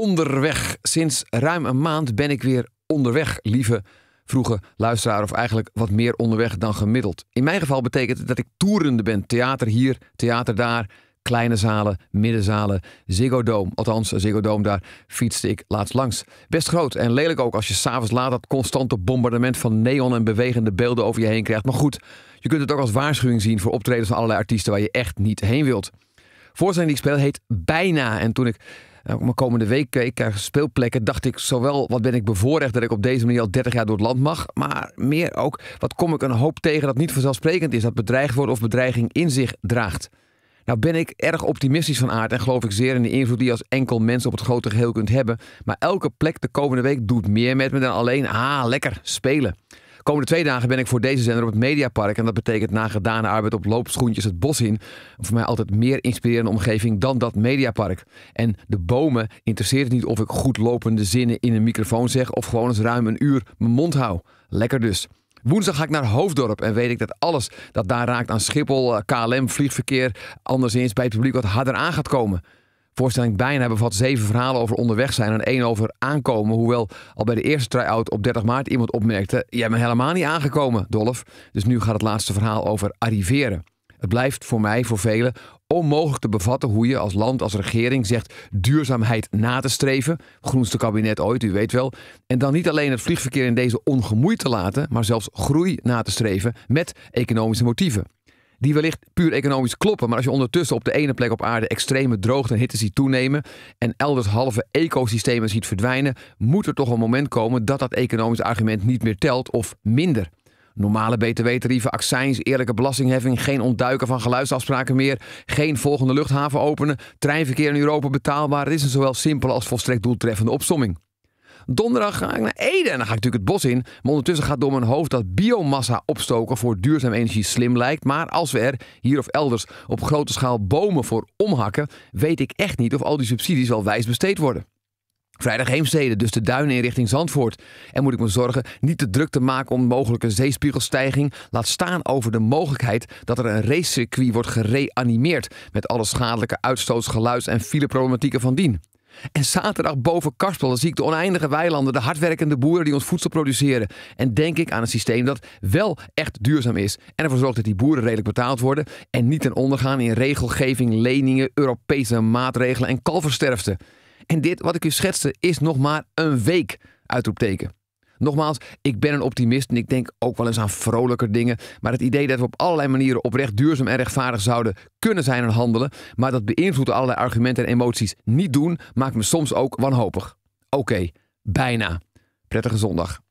onderweg. Sinds ruim een maand ben ik weer onderweg, lieve vroege luisteraar. Of eigenlijk wat meer onderweg dan gemiddeld. In mijn geval betekent het dat ik toerende ben. Theater hier, theater daar. Kleine zalen, middenzalen, Ziggo Dome. Althans, Ziggo Dome, daar fietste ik laatst langs. Best groot en lelijk ook als je s'avonds laat dat constante bombardement van neon en bewegende beelden over je heen krijgt. Maar goed, je kunt het ook als waarschuwing zien voor optredens van allerlei artiesten waar je echt niet heen wilt voorstelling die ik speel heet Bijna. En toen ik eh, op mijn komende week keek naar eh, speelplekken, dacht ik zowel wat ben ik bevoorrecht dat ik op deze manier al 30 jaar door het land mag, maar meer ook wat kom ik een hoop tegen dat niet vanzelfsprekend is, dat bedreigd wordt of bedreiging in zich draagt. Nou ben ik erg optimistisch van aard en geloof ik zeer in de invloed die je als enkel mens op het grote geheel kunt hebben. Maar elke plek de komende week doet meer met me dan alleen, ah, lekker, spelen komende twee dagen ben ik voor deze zender op het Mediapark. En dat betekent na gedane arbeid op loopschoentjes het bos in. Voor mij altijd meer inspirerende omgeving dan dat Mediapark. En de bomen interesseert het niet of ik goed lopende zinnen in een microfoon zeg. of gewoon eens ruim een uur mijn mond hou. Lekker dus. Woensdag ga ik naar Hoofddorp en weet ik dat alles dat daar raakt aan Schiphol, eh, KLM, vliegverkeer, eens bij het publiek wat harder aan gaat komen voorstelling bijna bevat zeven verhalen over onderweg zijn en één over aankomen. Hoewel al bij de eerste try-out op 30 maart iemand opmerkte: Jij bent helemaal niet aangekomen, Dolf. Dus nu gaat het laatste verhaal over arriveren. Het blijft voor mij, voor velen, onmogelijk te bevatten hoe je als land, als regering zegt duurzaamheid na te streven. Groenste kabinet ooit, u weet wel. En dan niet alleen het vliegverkeer in deze ongemoeid te laten, maar zelfs groei na te streven met economische motieven die wellicht puur economisch kloppen. Maar als je ondertussen op de ene plek op aarde extreme droogte en hitte ziet toenemen en elders halve ecosystemen ziet verdwijnen, moet er toch een moment komen dat dat economisch argument niet meer telt of minder. Normale btw-tarieven, accijns, eerlijke belastingheffing, geen ontduiken van geluidsafspraken meer, geen volgende luchthaven openen, treinverkeer in Europa betaalbaar. Het is een zowel simpele als volstrekt doeltreffende opsomming. Donderdag ga ik naar Ede en dan ga ik natuurlijk het bos in. Maar ondertussen gaat door mijn hoofd dat biomassa opstoken voor duurzame energie slim lijkt. Maar als we er hier of elders op grote schaal bomen voor omhakken, weet ik echt niet of al die subsidies wel wijs besteed worden. Vrijdag heemsteden, dus de duinen in richting Zandvoort. En moet ik me zorgen niet te druk te maken om mogelijke zeespiegelstijging. Laat staan over de mogelijkheid dat er een racecircuit wordt gereanimeerd. Met alle schadelijke uitstoots, geluids- en fileproblematieken van dien. En zaterdag boven Karspel zie ik de oneindige weilanden, de hardwerkende boeren die ons voedsel produceren. En denk ik aan een systeem dat wel echt duurzaam is. En ervoor zorgt dat die boeren redelijk betaald worden en niet ten ondergaan in regelgeving, leningen, Europese maatregelen en kalversterfte. En dit wat ik u schetste is nog maar een week uitroepteken. Nogmaals, ik ben een optimist en ik denk ook wel eens aan vrolijker dingen. Maar het idee dat we op allerlei manieren oprecht duurzaam en rechtvaardig zouden kunnen zijn en handelen, maar dat door allerlei argumenten en emoties niet doen, maakt me soms ook wanhopig. Oké, bijna. Prettige zondag.